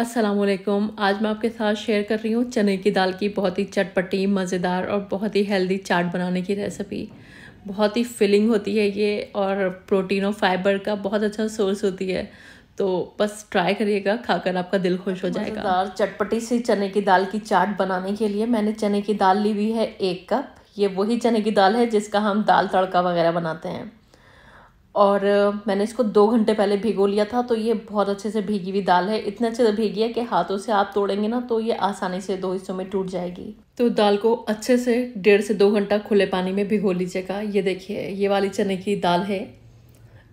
असलम आज मैं आपके साथ शेयर कर रही हूँ चने की दाल की बहुत ही चटपटी मज़ेदार और बहुत ही हेल्दी चाट बनाने की रेसिपी बहुत ही फिलिंग होती है ये और प्रोटीन और फाइबर का बहुत अच्छा सोर्स होती है तो बस ट्राई करिएगा खाकर आपका दिल खुश हो जाएगा और चटपटी से चने की दाल की चाट बनाने के लिए मैंने चने की दाल ली हुई है एक कप ये वही चने की दाल है जिसका हम दाल तड़का वगैरह बनाते हैं और मैंने इसको दो घंटे पहले भिगो लिया था तो ये बहुत अच्छे से भीगी हुई दाल है इतने अच्छे से भीगी है कि हाथों से आप तोड़ेंगे ना तो ये आसानी से दो हिस्सों में टूट जाएगी तो दाल को अच्छे से डेढ़ से दो घंटा खुले पानी में भिगो लीजिएगा ये देखिए ये वाली चने की दाल है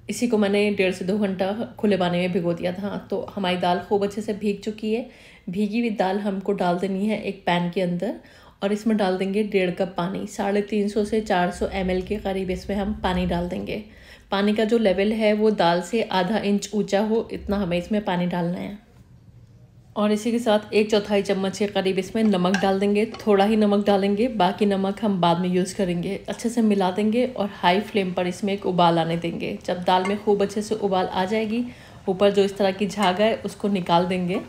इसी को मैंने डेढ़ से दो घंटा खुले पानी में भिगो दिया था तो हमारी दाल खूब अच्छे से भीग चुकी है भीगी हुई दाल हमको डाल देनी है एक पैन के अंदर और इसमें डाल देंगे डेढ़ कप पानी साढ़े तीन सौ से चार सौ एम के करीब इसमें हम पानी डाल देंगे पानी का जो लेवल है वो दाल से आधा इंच ऊंचा हो इतना हमें इसमें पानी डालना है और इसी के साथ एक चौथाई चम्मच के करीब इसमें नमक डाल देंगे थोड़ा ही नमक डालेंगे बाकी नमक हम बाद में यूज़ करेंगे अच्छे से मिला देंगे और हाई फ्लेम पर इसमें एक उबाल आने देंगे जब दाल में खूब अच्छे से उबाल आ जाएगी ऊपर जो इस तरह की झाग है उसको निकाल देंगे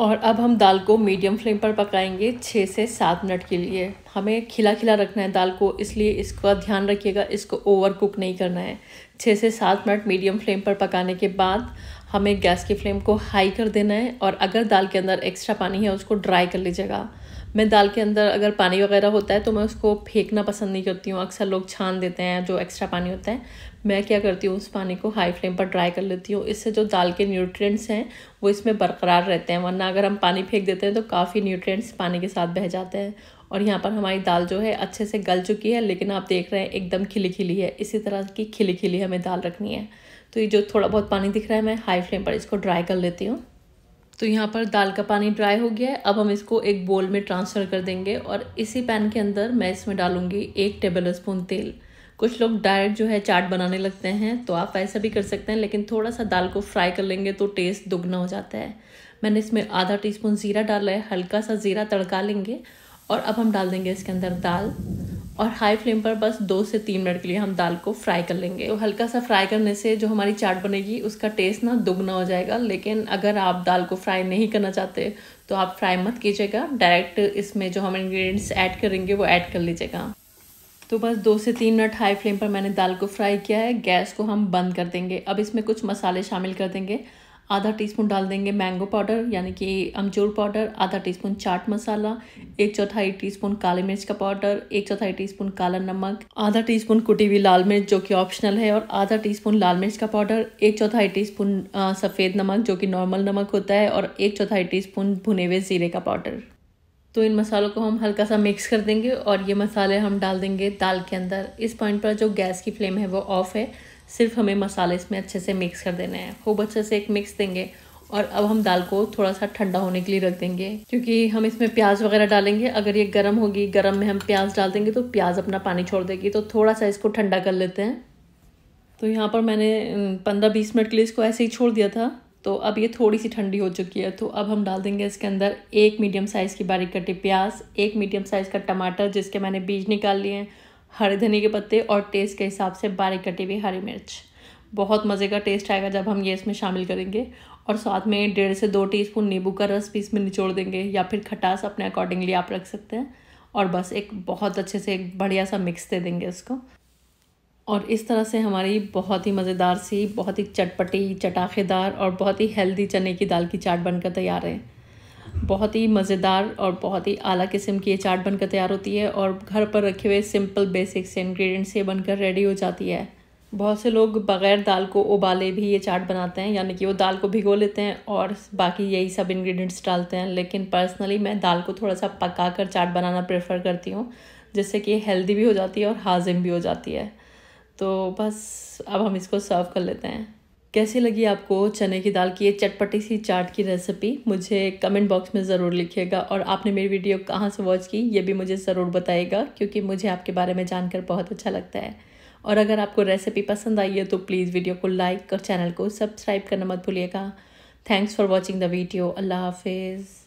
और अब हम दाल को मीडियम फ्लेम पर पकाएंगे छः से सात मिनट के लिए हमें खिला खिला रखना है दाल को इसलिए इसका ध्यान रखिएगा इसको ओवर कुक नहीं करना है छः से सात मिनट मीडियम फ्लेम पर पकाने के बाद हमें गैस की फ्लेम को हाई कर देना है और अगर दाल के अंदर एक्स्ट्रा पानी है उसको ड्राई कर लीजिएगा मैं दाल के अंदर अगर पानी वगैरह होता है तो मैं उसको फेंकना पसंद नहीं करती हूँ अक्सर लोग छान देते हैं जो एक्स्ट्रा पानी होता है मैं क्या करती हूँ उस पानी को हाई फ्लेम पर ड्राई कर लेती हूँ इससे जो दाल के न्यूट्रिएंट्स हैं वो इसमें बरकरार रहते हैं वरना अगर हम पानी फेंक देते हैं तो काफ़ी न्यूट्रिएंट्स पानी के साथ बह जाते हैं और यहाँ पर हमारी दाल जो है अच्छे से गल चुकी है लेकिन आप देख रहे हैं एकदम खिली खिली है इसी तरह की खिली खिली हमें दाल रखनी है तो ये जो थोड़ा बहुत पानी दिख रहा है मैं हाई फ्लेम पर इसको ड्राई कर लेती हूँ तो यहाँ पर दाल का पानी ड्राई हो गया है अब हम इसको एक बोल में ट्रांसफ़र कर देंगे और इसी पैन के अंदर मैं इसमें डालूँगी एक टेबल स्पून तेल कुछ लोग डायरेक्ट जो है चाट बनाने लगते हैं तो आप ऐसा भी कर सकते हैं लेकिन थोड़ा सा दाल को फ्राई कर लेंगे तो टेस्ट दुगना हो जाता है मैंने इसमें आधा टीस्पून ज़ीरा डाला है हल्का सा ज़ीरा तड़का लेंगे और अब हम डाल देंगे इसके अंदर दाल और हाई फ्लेम पर बस दो से तीन मिनट के लिए हम दाल को फ्राई कर लेंगे तो हल्का सा फ्राई करने से जो हमारी चाट बनेगी उसका टेस्ट ना दुगना हो जाएगा लेकिन अगर आप दाल को फ्राई नहीं करना चाहते तो आप फ्राई मत कीजिएगा डायरेक्ट इसमें जो हम इंग्रेडिएंट्स ऐड करेंगे वो ऐड कर लीजिएगा तो बस दो से तीन मिनट हाई फ्लेम पर मैंने दाल को फ्राई किया है गैस को हम बंद कर देंगे अब इसमें कुछ मसाले शामिल कर देंगे आधा टीस्पून डाल देंगे मैंगो पाउडर यानी कि अमचूर पाउडर आधा टीस्पून चाट मसाला एक चौथाई टीस्पून काली मिर्च का पाउडर एक चौथाई टीस्पून काला नमक आधा टीस्पून कुटी हुई लाल मिर्च जो कि ऑप्शनल है और आधा टीस्पून लाल मिर्च का पाउडर एक चौथाई टीस्पून सफ़ेद नमक जो कि नॉर्मल नमक होता है और एक चौथाई टी भुने हुए ज़ीरे का पाउडर तो इन मसालों को हम हल्का सा मिक्स कर देंगे और ये मसाले हम डाल देंगे दाल के अंदर इस पॉइंट पर जो गैस की फ्लेम है वो ऑफ़ है सिर्फ हमें मसाले इसमें अच्छे से मिक्स कर देने हैं खूब अच्छे से एक मिक्स देंगे और अब हम दाल को थोड़ा सा ठंडा होने के लिए रख देंगे क्योंकि हम इसमें प्याज वगैरह डालेंगे अगर ये गर्म होगी गर्म में हम प्याज डाल देंगे तो प्याज अपना पानी छोड़ देगी तो थोड़ा सा इसको ठंडा कर लेते हैं तो यहाँ पर मैंने पंद्रह बीस मिनट के लिए इसको ऐसे ही छोड़ दिया था तो अब ये थोड़ी सी ठंडी हो चुकी है तो अब हम डाल देंगे इसके अंदर एक मीडियम साइज़ की बारीक कटी प्याज एक मीडियम साइज़ का टमाटर जिसके मैंने बीज निकाल लिए हैं हरे धनी के पत्ते और टेस्ट के हिसाब से बारीक कटी हुई हरी मिर्च बहुत मज़े का टेस्ट आएगा जब हम ये इसमें शामिल करेंगे और साथ में डेढ़ से दो टीस्पून नींबू का रस भी इसमें निचोड़ देंगे या फिर खटास अपने अकॉर्डिंगली आप रख सकते हैं और बस एक बहुत अच्छे से एक बढ़िया सा मिक्स दे देंगे इसको और इस तरह से हमारी बहुत ही मज़ेदार सी बहुत ही चटपटी चटाखेदार और बहुत ही हेल्दी चने की दाल की चाट बनकर तैयार है बहुत ही मज़ेदार और बहुत ही आला किस्म की ये चाट बनकर तैयार होती है और घर पर रखे हुए सिंपल बेसिक्स इन्ग्रीडियंट्स ये बनकर रेडी हो जाती है बहुत से लोग बग़ैर दाल को उबाले भी ये चाट बनाते हैं यानी कि वो दाल को भिगो लेते हैं और बाकी यही सब इन्ग्रीडियंट्स डालते हैं लेकिन पर्सनली मैं दाल को थोड़ा सा पका कर चाट बनाना प्रेफर करती हूँ जिससे कि हेल्दी भी हो जाती है और हाजिम भी हो जाती है तो बस अब हम इसको सर्व कर लेते हैं कैसी लगी आपको चने की दाल की ये चटपटी सी चाट की रेसिपी मुझे कमेंट बॉक्स में ज़रूर लिखिएगा और आपने मेरी वीडियो कहाँ से वॉच की ये भी मुझे ज़रूर बताइएगा क्योंकि मुझे आपके बारे में जानकर बहुत अच्छा लगता है और अगर आपको रेसिपी पसंद आई है तो प्लीज़ वीडियो को लाइक और चैनल को सब्सक्राइब करना मत भूलिएगा thanks for watching the video अल्लाह हाफिज़